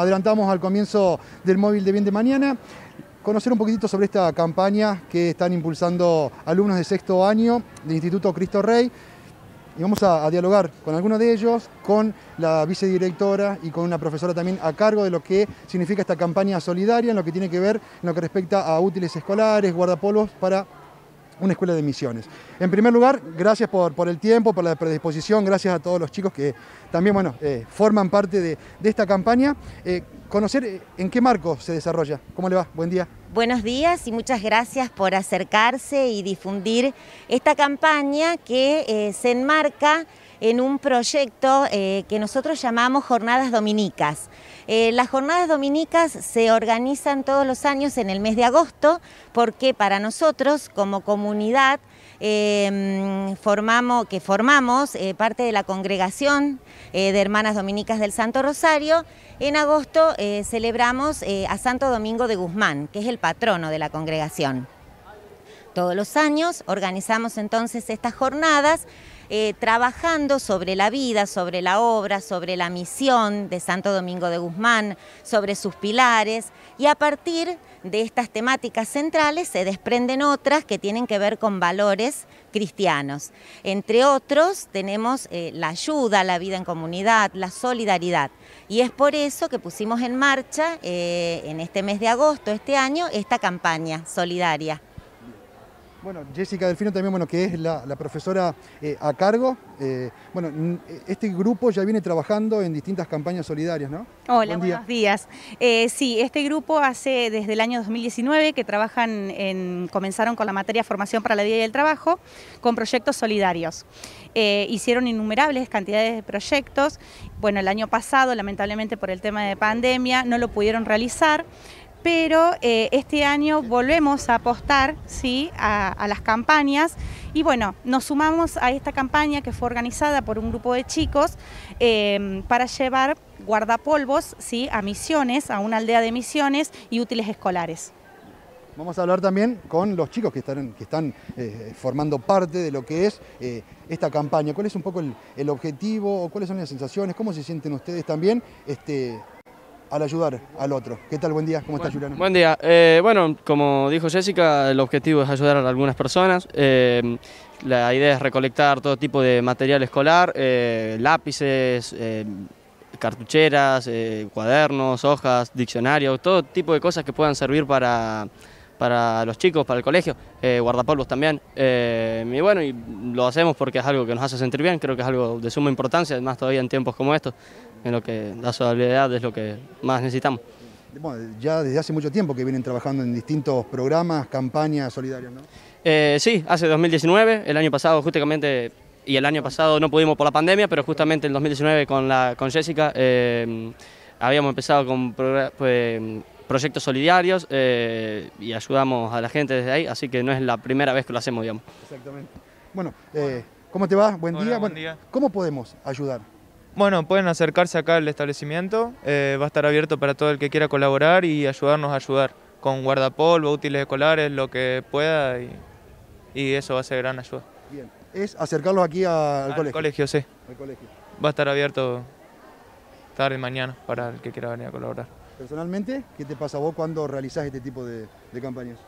Adelantamos al comienzo del móvil de bien de mañana. Conocer un poquitito sobre esta campaña que están impulsando alumnos de sexto año del Instituto Cristo Rey. Y vamos a, dialogar con algunos de ellos, con la vicedirectora y con una profesora también a cargo de lo que significa esta campaña solidaria en lo que tiene que ver en lo que respecta a útiles escolares, guardapolvos para una escuela de misiones. En primer lugar, gracias por, por el tiempo, por la predisposición, gracias a todos los chicos que también bueno, eh, forman parte de, esta campaña. Eh, conocer eh, en qué marco se desarrolla. ¿Cómo le va? Buen día. Buenos días y muchas gracias por acercarse y difundir esta campaña que se enmarca en un proyecto eh, que nosotros llamamos Jornadas Dominicas. Eh, las Jornadas Dominicas se organizan todos los años en el mes de agosto porque para nosotros como comunidad em, formamos, que formamos eh, parte de la congregación de Hermanas Dominicas del Santo Rosario, en agosto celebramos a Santo Domingo de Guzmán, que es el patrono de la congregación. Todos los años organizamos entonces estas jornadas eh, trabajando sobre la vida, sobre la obra, sobre la misión de Santo Domingo de Guzmán, sobre sus pilares y a partir de estas temáticas centrales se desprenden otras que tienen que ver con valores cristianos. Entre otros tenemos eh, la ayuda, la vida en comunidad, la solidaridad. Y es por eso que pusimos en marcha eh, en este mes de agosto, este año, esta campaña solidaria. Bueno, Jessica Delfino también, bueno, que es la, profesora eh, a cargo. Eh, bueno, este grupo ya viene trabajando en distintas campañas solidarias, ¿no? Hola, buenos días. Eh, sí, este grupo hace desde el año 2019 que trabajan en, comenzaron con la materia Formación para la Vida y el Trabajo, con proyectos solidarios. hicieron innumerables cantidades de proyectos. Bueno, el año pasado, lamentablemente por el tema de pandemia, no lo pudieron realizar, pero eh, este año volvemos a apostar ¿sí? A, las campañas y bueno, nos sumamos a esta campaña que fue organizada por un grupo de chicos em, para llevar guardapolvos ¿sí? a misiones, a una aldea de misiones y útiles escolares. Vamos a hablar también con los chicos que están, que están eh, formando parte de lo que es eh, esta campaña. ¿Cuál es un poco el, objetivo cuáles son las sensaciones? ¿Cómo se sienten ustedes también este, al ayudar al otro. ¿Qué tal? Buen día, ¿cómo estás, Juliano? Buen día. Eh, bueno, como dijo Jessica, el objetivo es ayudar a algunas personas. Eh, la idea es recolectar todo tipo de material escolar, eh, lápices, cartucheras, cuadernos, hojas, diccionarios, todo tipo de cosas que puedan servir para, los chicos, para el colegio, guardapolvos también. y bueno, y lo hacemos porque es algo que nos hace sentir bien, creo que es algo de suma importancia, además todavía en tiempos como estos en lo que la solidaridad es lo que más necesitamos. ya desde hace mucho tiempo que vienen trabajando en distintos programas, campañas solidarias, ¿no? Eh, sí, hace 2019, el año pasado justamente, y el año pasado no pudimos por la pandemia, pero justamente en 2019 con, la, con Jessica eh, habíamos empezado con pues, proyectos solidarios eh, y ayudamos a la gente desde ahí, así que no es la primera vez que lo hacemos, digamos. Exactamente. Bueno, ¿cómo te va? Buen día. Buen día. ¿Cómo podemos ayudar? Bueno, pueden acercarse acá al establecimiento, eh, va a estar abierto para todo el que quiera colaborar y ayudarnos a ayudar con guardapolvo, útiles escolares, lo que pueda y, eso va a ser gran ayuda. Bien, es acercarlos aquí al, al, colegio. sí. Al colegio. Va a estar abierto tarde y mañana para el que quiera venir a colaborar. Personalmente, ¿qué te pasa a vos cuando realizás este tipo de, de campañas?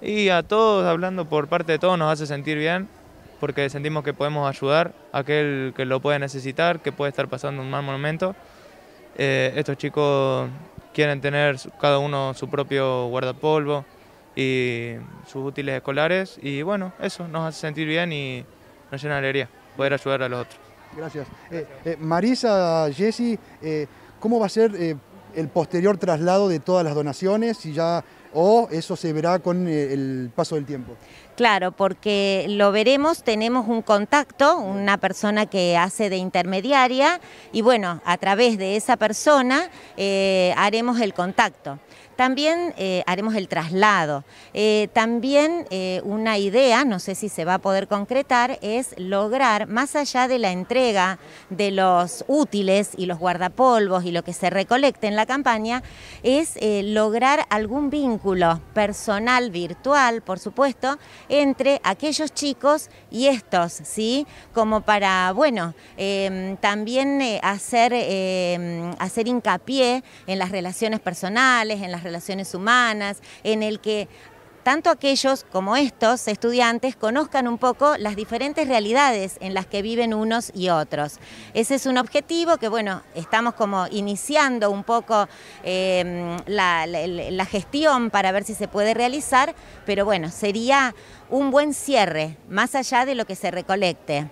Y a todos, hablando por parte de todos, nos hace sentir bien porque sentimos que podemos ayudar a aquel que lo puede necesitar, que puede estar pasando un mal momento. Eh, estos chicos quieren tener cada uno su propio guardapolvo y sus útiles escolares y bueno, eso nos hace sentir bien y nos llena de alegría poder ayudar a los otros. Gracias. Eh, eh, Marisa, Jesse, ¿cómo va a ser el posterior traslado de todas las donaciones? Si ya o eso se verá con eh, el paso del tiempo? Claro, porque lo veremos, tenemos un contacto, una persona que hace de intermediaria y bueno, a través de esa persona eh, haremos el contacto. También eh, haremos el traslado. Eh, también eh, una idea, no sé si se va a poder concretar, es lograr, más allá de la entrega de los útiles y los guardapolvos y lo que se recolecte en la campaña, es lograr algún vínculo personal, virtual, por supuesto, entre aquellos chicos y estos, ¿sí? Como para, bueno, em, también hacer, em, hacer hincapié en las relaciones personales, en las relaciones relaciones humanas, en el que tanto aquellos como estos estudiantes conozcan un poco las diferentes realidades en las que viven unos y otros. Ese es un objetivo que, bueno, estamos como iniciando un poco eh, la, gestión para ver si se puede realizar, pero bueno, sería un buen cierre, más allá de lo que se recolecte.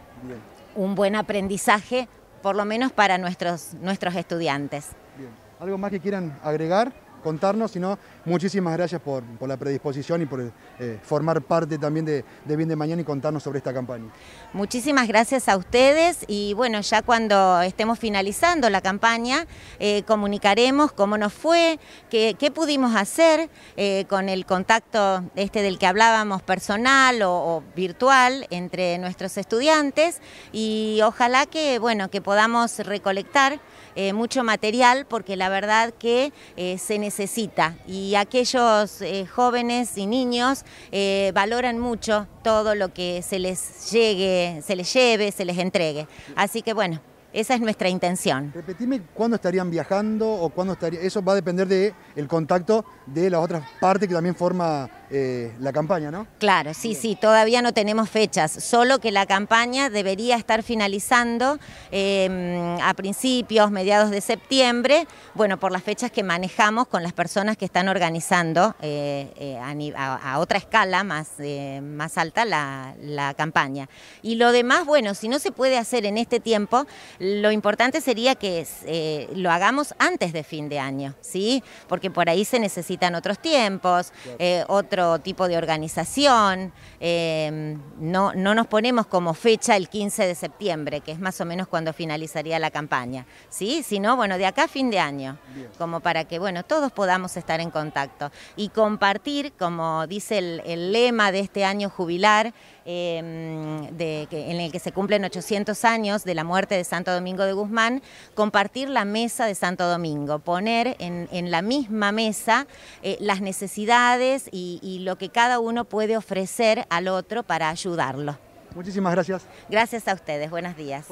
Un buen aprendizaje, por lo menos para nuestros, nuestros estudiantes. ¿Algo más que quieran agregar? contarnos, sino muchísimas gracias por, la predisposición y por eh, formar parte también de, Bien de Mañana y contarnos sobre esta campaña. Muchísimas gracias a ustedes y bueno, ya cuando estemos finalizando la campaña, eh, comunicaremos cómo nos fue, qué, pudimos hacer eh, con el contacto este del que hablábamos personal o, virtual entre nuestros estudiantes y ojalá que, bueno, que podamos recolectar eh, mucho material porque la verdad que eh, se necesita y aquellos eh, jóvenes y niños valoran mucho todo lo que se les llegue, se les lleve, se les entregue. Así que bueno, esa es nuestra intención. Repetime cuándo estarían viajando o cuándo estaría. Eso va a depender del contacto de las otras partes que también forma eh, la campaña, ¿no? Claro, sí, sí, todavía no tenemos fechas, solo que la campaña debería estar finalizando em, a principios, mediados de septiembre, bueno, por las fechas que manejamos con las personas que están organizando eh, eh, a, otra escala más, más alta la, campaña. Y lo demás, bueno, si no se puede hacer en este tiempo, lo importante sería que lo hagamos antes de fin de año, ¿sí? Porque por ahí se necesitan otros tiempos, otros tipo de organización. Em, no, no nos ponemos como fecha el 15 de septiembre, que es más o menos cuando finalizaría la campaña. ¿sí? Sino, bueno, de acá a fin de año, como para que bueno, todos podamos estar en contacto y compartir, como dice el, lema de este año jubilar, em, de, que, en el que se cumplen 800 años de la muerte de Santo Domingo de Guzmán, compartir la mesa de Santo Domingo, poner en, la misma mesa eh, las necesidades y y lo que cada uno puede ofrecer al otro para ayudarlo. Muchísimas gracias. Gracias a ustedes, buenos días.